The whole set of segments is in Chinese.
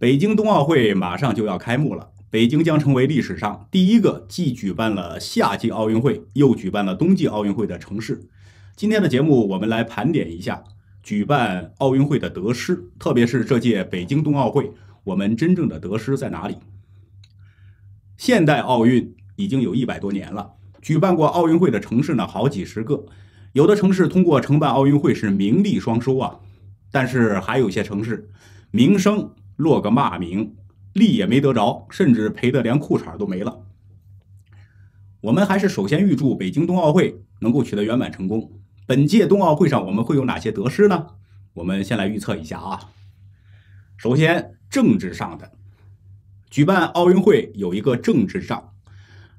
北京冬奥会马上就要开幕了，北京将成为历史上第一个既举办了夏季奥运会又举办了冬季奥运会的城市。今天的节目，我们来盘点一下举办奥运会的得失，特别是这届北京冬奥会，我们真正的得失在哪里？现代奥运已经有一百多年了，举办过奥运会的城市呢，好几十个，有的城市通过承办奥运会是名利双收啊，但是还有些城市名声。落个骂名，利也没得着，甚至赔的连裤衩都没了。我们还是首先预祝北京冬奥会能够取得圆满成功。本届冬奥会上，我们会有哪些得失呢？我们先来预测一下啊。首先，政治上的，举办奥运会有一个政治上，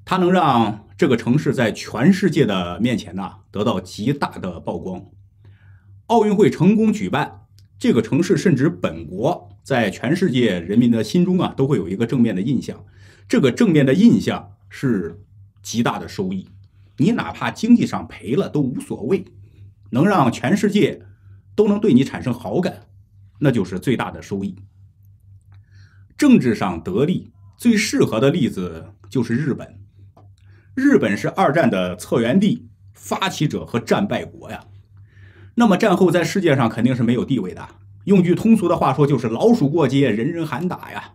它能让这个城市在全世界的面前呢得到极大的曝光。奥运会成功举办，这个城市甚至本国。在全世界人民的心中啊，都会有一个正面的印象。这个正面的印象是极大的收益。你哪怕经济上赔了都无所谓，能让全世界都能对你产生好感，那就是最大的收益。政治上得利，最适合的例子就是日本。日本是二战的策源地、发起者和战败国呀。那么战后在世界上肯定是没有地位的。用句通俗的话说，就是老鼠过街，人人喊打呀。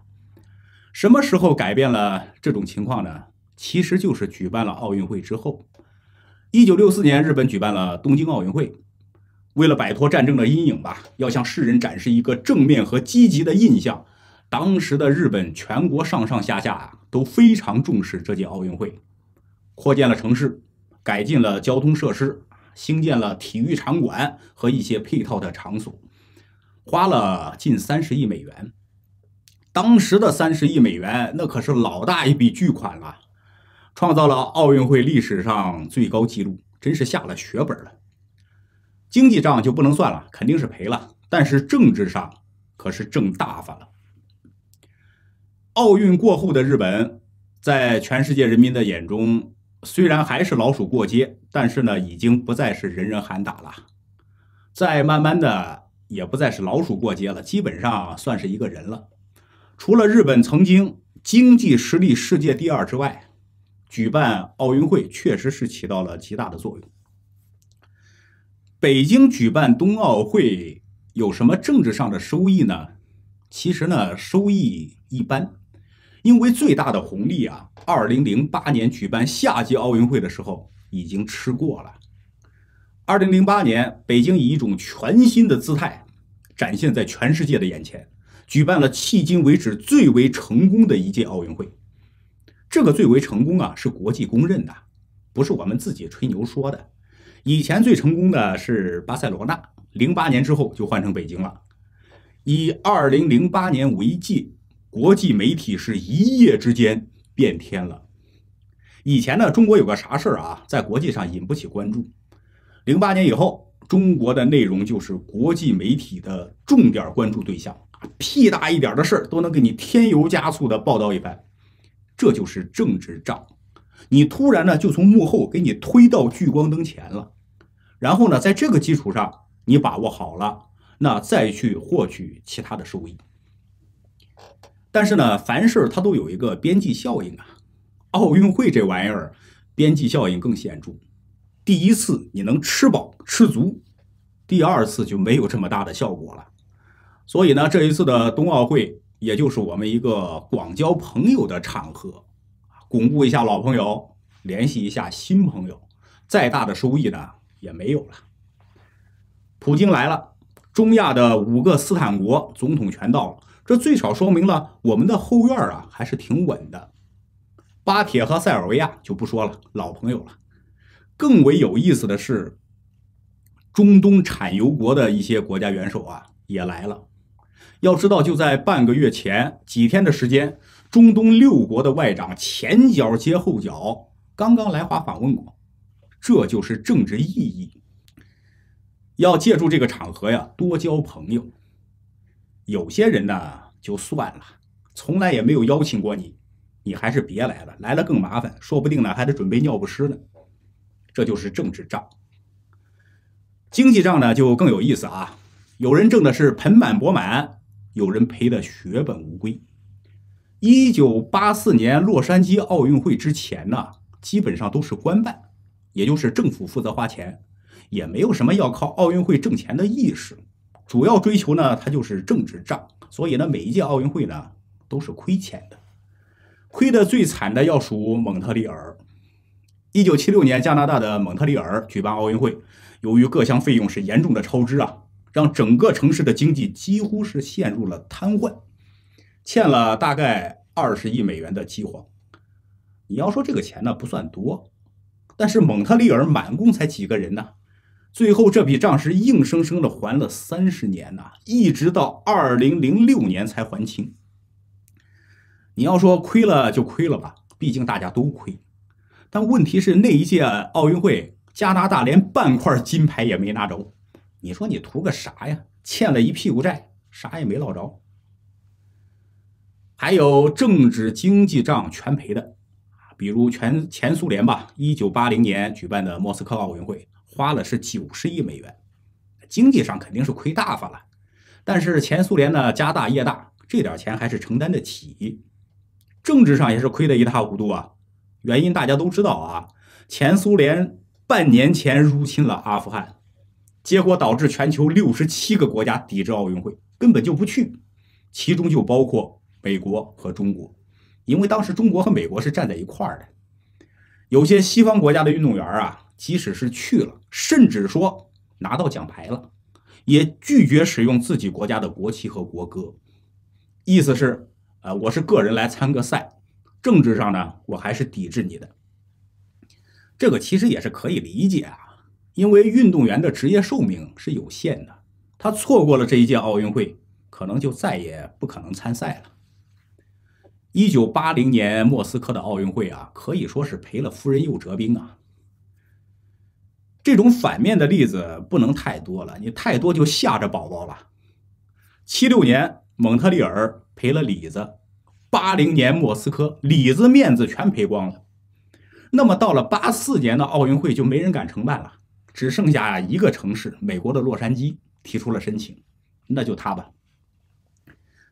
什么时候改变了这种情况呢？其实就是举办了奥运会之后。一九六四年，日本举办了东京奥运会。为了摆脱战争的阴影吧，要向世人展示一个正面和积极的印象。当时的日本全国上上下下啊，都非常重视这届奥运会，扩建了城市，改进了交通设施，兴建了体育场馆和一些配套的场所。花了近三十亿美元，当时的三十亿美元，那可是老大一笔巨款了，创造了奥运会历史上最高纪录，真是下了血本了。经济账就不能算了，肯定是赔了，但是政治上可是挣大发了。奥运过后的日本，在全世界人民的眼中，虽然还是老鼠过街，但是呢，已经不再是人人喊打了，在慢慢的。也不再是老鼠过街了，基本上算是一个人了。除了日本曾经经济实力世界第二之外，举办奥运会确实是起到了极大的作用。北京举办冬奥会有什么政治上的收益呢？其实呢，收益一般，因为最大的红利啊，二零零八年举办夏季奥运会的时候已经吃过了。二零零八年，北京以一种全新的姿态展现在全世界的眼前，举办了迄今为止最为成功的一届奥运会。这个最为成功啊，是国际公认的，不是我们自己吹牛说的。以前最成功的是巴塞罗那，零八年之后就换成北京了。以二零零八年为界，国际媒体是一夜之间变天了。以前呢，中国有个啥事儿啊，在国际上引不起关注。零八年以后，中国的内容就是国际媒体的重点关注对象，屁大一点的事儿都能给你添油加醋的报道一番，这就是政治账。你突然呢就从幕后给你推到聚光灯前了，然后呢在这个基础上你把握好了，那再去获取其他的收益。但是呢，凡事它都有一个边际效应啊，奥运会这玩意儿边际效应更显著。第一次你能吃饱吃足，第二次就没有这么大的效果了。所以呢，这一次的冬奥会，也就是我们一个广交朋友的场合，巩固一下老朋友，联系一下新朋友。再大的收益呢，也没有了。普京来了，中亚的五个斯坦国总统全到了，这最少说明了我们的后院啊还是挺稳的。巴铁和塞尔维亚就不说了，老朋友了。更为有意思的是，中东产油国的一些国家元首啊也来了。要知道，就在半个月前几天的时间，中东六国的外长前脚接后脚，刚刚来华访问过。这就是政治意义，要借助这个场合呀多交朋友。有些人呢就算了，从来也没有邀请过你，你还是别来了，来了更麻烦，说不定呢还得准备尿不湿呢。这就是政治账，经济账呢就更有意思啊！有人挣的是盆满钵满，有人赔的血本无归。一九八四年洛杉矶奥运会之前呢，基本上都是官办，也就是政府负责花钱，也没有什么要靠奥运会挣钱的意识，主要追求呢它就是政治账，所以呢每一届奥运会呢都是亏钱的，亏的最惨的要数蒙特利尔。一九七六年，加拿大的蒙特利尔举办奥运会，由于各项费用是严重的超支啊，让整个城市的经济几乎是陷入了瘫痪，欠了大概二十亿美元的饥荒。你要说这个钱呢不算多，但是蒙特利尔满共才几个人呢？最后这笔账是硬生生的还了三十年呢，一直到二零零六年才还清。你要说亏了就亏了吧，毕竟大家都亏。但问题是那一届奥运会，加拿大连半块金牌也没拿着，你说你图个啥呀？欠了一屁股债，啥也没落着。还有政治经济账全赔的，比如全前苏联吧，一九八零年举办的莫斯科奥运会，花了是九十亿美元，经济上肯定是亏大发了，但是前苏联呢家大业大，这点钱还是承担得起，政治上也是亏的一塌糊涂啊。原因大家都知道啊，前苏联半年前入侵了阿富汗，结果导致全球六十七个国家抵制奥运会，根本就不去，其中就包括美国和中国，因为当时中国和美国是站在一块儿的。有些西方国家的运动员啊，即使是去了，甚至说拿到奖牌了，也拒绝使用自己国家的国旗和国歌，意思是，呃，我是个人来参个赛。政治上呢，我还是抵制你的。这个其实也是可以理解啊，因为运动员的职业寿命是有限的，他错过了这一届奥运会，可能就再也不可能参赛了。一九八零年莫斯科的奥运会啊，可以说是赔了夫人又折兵啊。这种反面的例子不能太多了，你太多就吓着宝宝了。七六年蒙特利尔赔了里子。八零年莫斯科里子面子全赔光了，那么到了八四年的奥运会就没人敢承办了，只剩下一个城市，美国的洛杉矶提出了申请，那就他吧。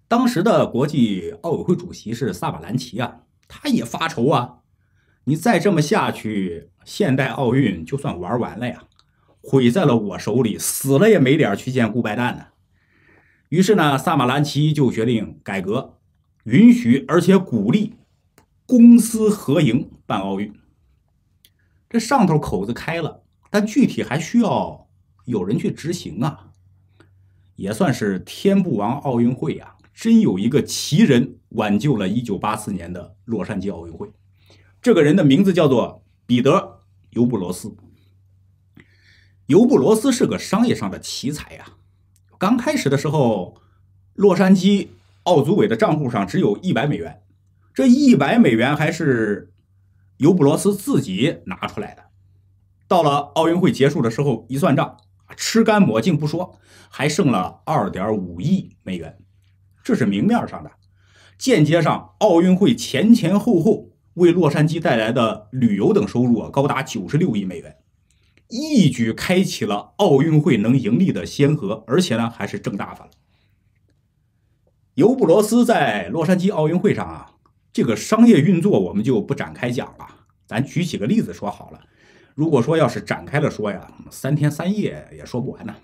当时的国际奥委会主席是萨马兰奇啊，他也发愁啊，你再这么下去，现代奥运就算玩完了呀，毁在了我手里，死了也没脸去见顾拜旦呢。于是呢，萨马兰奇就决定改革。允许而且鼓励公私合营办奥运，这上头口子开了，但具体还需要有人去执行啊。也算是天不亡奥运会呀，真有一个奇人挽救了一九八四年的洛杉矶奥运会。这个人的名字叫做彼得·尤布罗斯。尤布罗斯是个商业上的奇才呀。刚开始的时候，洛杉矶。奥组委的账户上只有一百美元，这一百美元还是尤布罗斯自己拿出来的。到了奥运会结束的时候，一算账，吃干抹净不说，还剩了二点五亿美元，这是明面上的。间接上，奥运会前前后后为洛杉矶带来的旅游等收入啊，高达九十六亿美元，一举开启了奥运会能盈利的先河，而且呢，还是挣大发了。尤布罗斯在洛杉矶奥运会上啊，这个商业运作我们就不展开讲了。咱举几个例子说好了。如果说要是展开了说呀，三天三夜也说不完呢。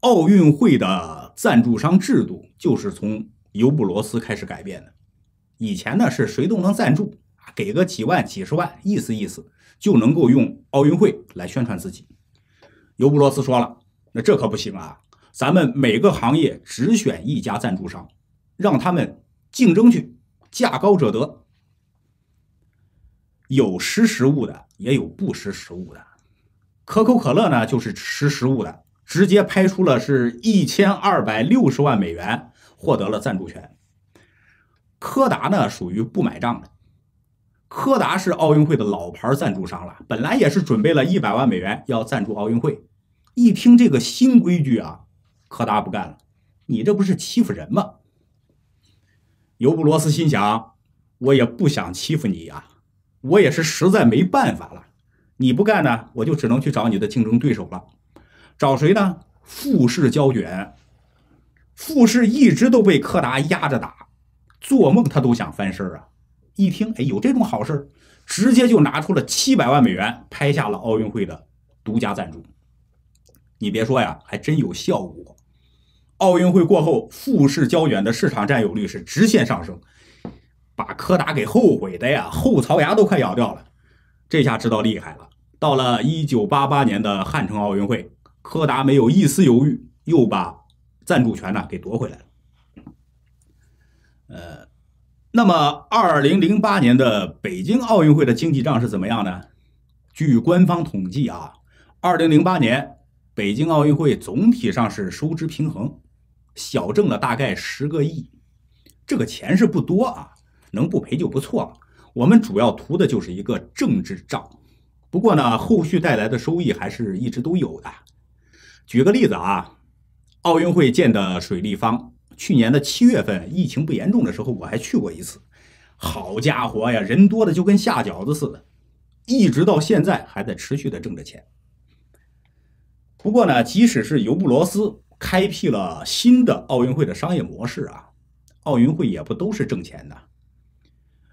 奥运会的赞助商制度就是从尤布罗斯开始改变的。以前呢，是谁都能赞助啊，给个几万、几十万，意思意思就能够用奥运会来宣传自己。尤布罗斯说了，那这可不行啊。咱们每个行业只选一家赞助商，让他们竞争去，价高者得。有识时务的，也有不识时务的。可口可乐呢，就是识时务的，直接拍出了是一千二百六十万美元，获得了赞助权。柯达呢，属于不买账的。柯达是奥运会的老牌赞助商了，本来也是准备了一百万美元要赞助奥运会，一听这个新规矩啊。柯达不干了，你这不是欺负人吗？尤布罗斯心想，我也不想欺负你呀，我也是实在没办法了。你不干呢，我就只能去找你的竞争对手了。找谁呢？富士胶卷。富士一直都被柯达压着打，做梦他都想翻身啊。一听，哎，有这种好事，直接就拿出了七百万美元拍下了奥运会的独家赞助。你别说呀，还真有效果。奥运会过后，富士胶卷的市场占有率是直线上升，把柯达给后悔的呀，后槽牙都快咬掉了。这下知道厉害了。到了1988年的汉城奥运会，柯达没有一丝犹豫，又把赞助权呢给夺回来了。呃，那么2008年的北京奥运会的经济账是怎么样呢？据官方统计啊，2008年北京奥运会总体上是收支平衡。小挣了大概十个亿，这个钱是不多啊，能不赔就不错了。我们主要图的就是一个政治账，不过呢，后续带来的收益还是一直都有的。举个例子啊，奥运会建的水立方，去年的七月份疫情不严重的时候我还去过一次，好家伙呀，人多的就跟下饺子似的，一直到现在还在持续的挣着钱。不过呢，即使是尤布罗斯。开辟了新的奥运会的商业模式啊，奥运会也不都是挣钱的，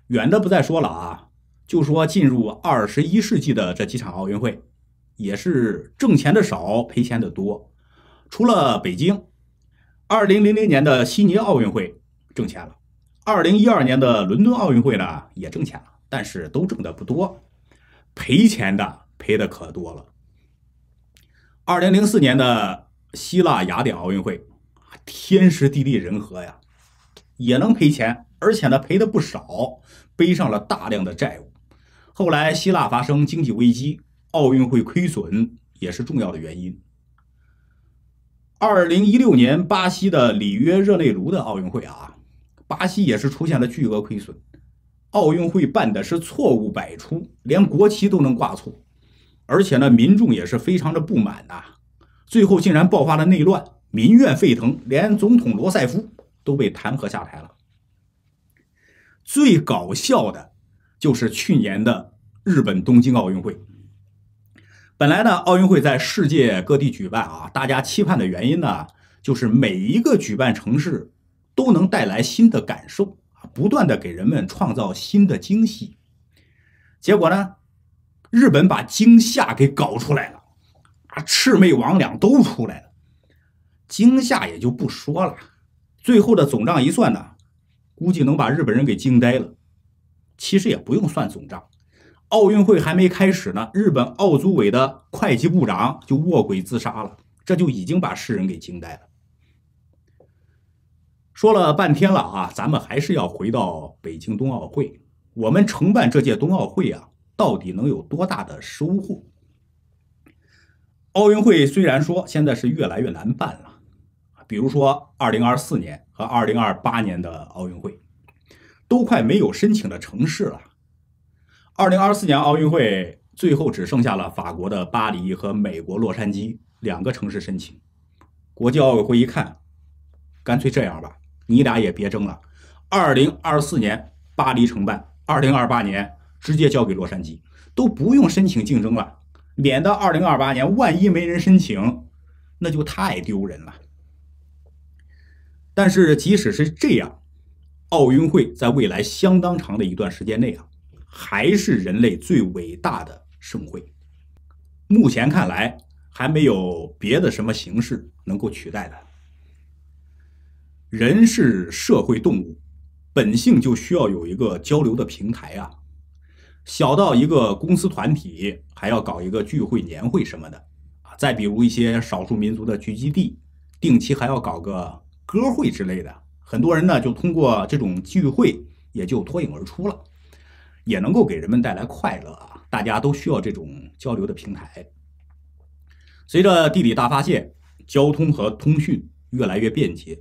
远的不再说了啊，就说进入二十一世纪的这几场奥运会，也是挣钱的少，赔钱的多。除了北京，二零零零年的悉尼奥运会挣钱了，二零一二年的伦敦奥运会呢也挣钱了，但是都挣的不多，赔钱的赔的可多了。二零零四年的。希腊雅典奥运会，天时地利人和呀，也能赔钱，而且呢赔的不少，背上了大量的债务。后来希腊发生经济危机，奥运会亏损也是重要的原因。二零一六年巴西的里约热内卢的奥运会啊，巴西也是出现了巨额亏损，奥运会办的是错误百出，连国旗都能挂错，而且呢民众也是非常的不满呐。最后竟然爆发了内乱，民怨沸腾，连总统罗塞夫都被弹劾下台了。最搞笑的，就是去年的日本东京奥运会。本来呢，奥运会在世界各地举办啊，大家期盼的原因呢，就是每一个举办城市都能带来新的感受，不断的给人们创造新的惊喜。结果呢，日本把惊吓给搞出来了。啊，魑魅魍魉都出来了，惊吓也就不说了。最后的总账一算呢，估计能把日本人给惊呆了。其实也不用算总账，奥运会还没开始呢，日本奥组委的会计部长就卧轨自杀了，这就已经把世人给惊呆了。说了半天了啊，咱们还是要回到北京冬奥会。我们承办这届冬奥会啊，到底能有多大的收获？奥运会虽然说现在是越来越难办了，比如说2024年和2028年的奥运会，都快没有申请的城市了。2024年奥运会最后只剩下了法国的巴黎和美国洛杉矶两个城市申请。国际奥委会一看，干脆这样吧，你俩也别争了。2024年巴黎承办，2028年直接交给洛杉矶，都不用申请竞争了。免得二零二八年万一没人申请，那就太丢人了。但是即使是这样，奥运会在未来相当长的一段时间内啊，还是人类最伟大的盛会。目前看来，还没有别的什么形式能够取代的。人是社会动物，本性就需要有一个交流的平台啊。小到一个公司团体，还要搞一个聚会、年会什么的啊！再比如一些少数民族的聚集地，定期还要搞个歌会之类的。很多人呢，就通过这种聚会，也就脱颖而出了，也能够给人们带来快乐啊！大家都需要这种交流的平台。随着地理大发现，交通和通讯越来越便捷，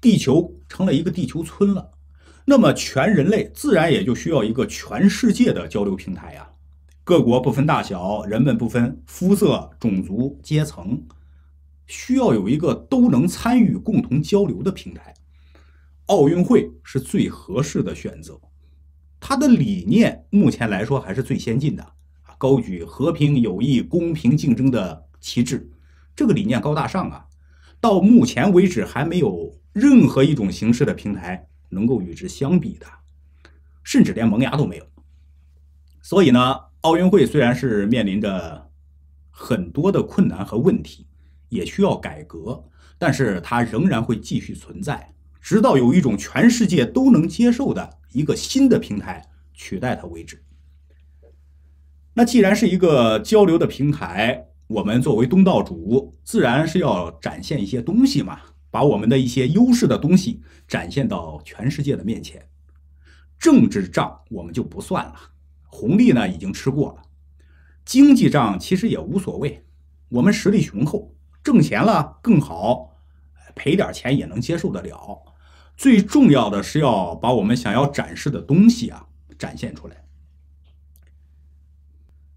地球成了一个地球村了。那么，全人类自然也就需要一个全世界的交流平台呀。各国不分大小，人们不分肤色、种族、阶层，需要有一个都能参与、共同交流的平台。奥运会是最合适的选择。它的理念目前来说还是最先进的啊，高举和平、友谊、公平竞争的旗帜，这个理念高大上啊。到目前为止，还没有任何一种形式的平台。能够与之相比的，甚至连萌芽都没有。所以呢，奥运会虽然是面临着很多的困难和问题，也需要改革，但是它仍然会继续存在，直到有一种全世界都能接受的一个新的平台取代它为止。那既然是一个交流的平台，我们作为东道主，自然是要展现一些东西嘛。把我们的一些优势的东西展现到全世界的面前，政治账我们就不算了，红利呢已经吃过了，经济账其实也无所谓，我们实力雄厚，挣钱了更好，赔点钱也能接受得了。最重要的是要把我们想要展示的东西啊展现出来。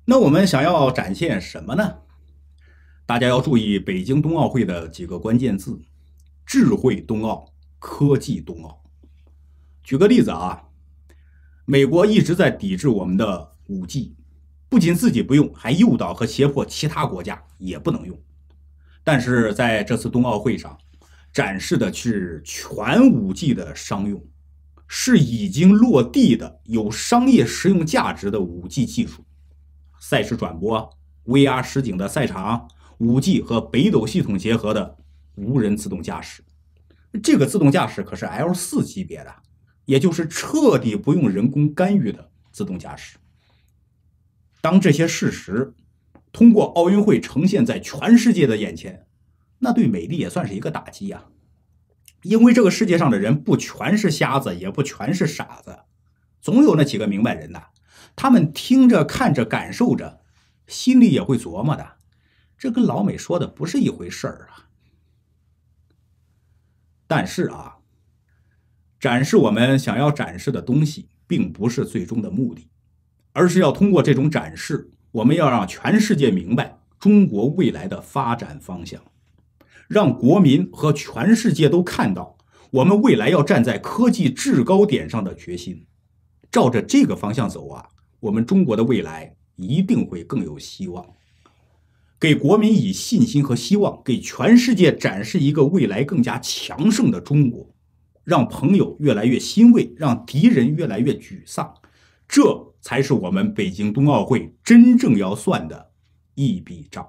那我们想要展现什么呢？大家要注意北京冬奥会的几个关键字。智慧冬奥，科技冬奥。举个例子啊，美国一直在抵制我们的五 G，不仅自己不用，还诱导和胁迫其他国家也不能用。但是在这次冬奥会上展示的是全五 G 的商用，是已经落地的有商业实用价值的五 G 技术，赛事转播、VR 实景的赛场、五 G 和北斗系统结合的。无人自动驾驶，这个自动驾驶可是 L 四级别的，也就是彻底不用人工干预的自动驾驶。当这些事实通过奥运会呈现在全世界的眼前，那对美丽也算是一个打击呀。因为这个世界上的人不全是瞎子，也不全是傻子，总有那几个明白人呐。他们听着、看着、感受着，心里也会琢磨的。这跟老美说的不是一回事儿啊。但是啊，展示我们想要展示的东西，并不是最终的目的，而是要通过这种展示，我们要让全世界明白中国未来的发展方向，让国民和全世界都看到我们未来要站在科技制高点上的决心。照着这个方向走啊，我们中国的未来一定会更有希望。给国民以信心和希望，给全世界展示一个未来更加强盛的中国，让朋友越来越欣慰，让敌人越来越沮丧，这才是我们北京冬奥会真正要算的一笔账。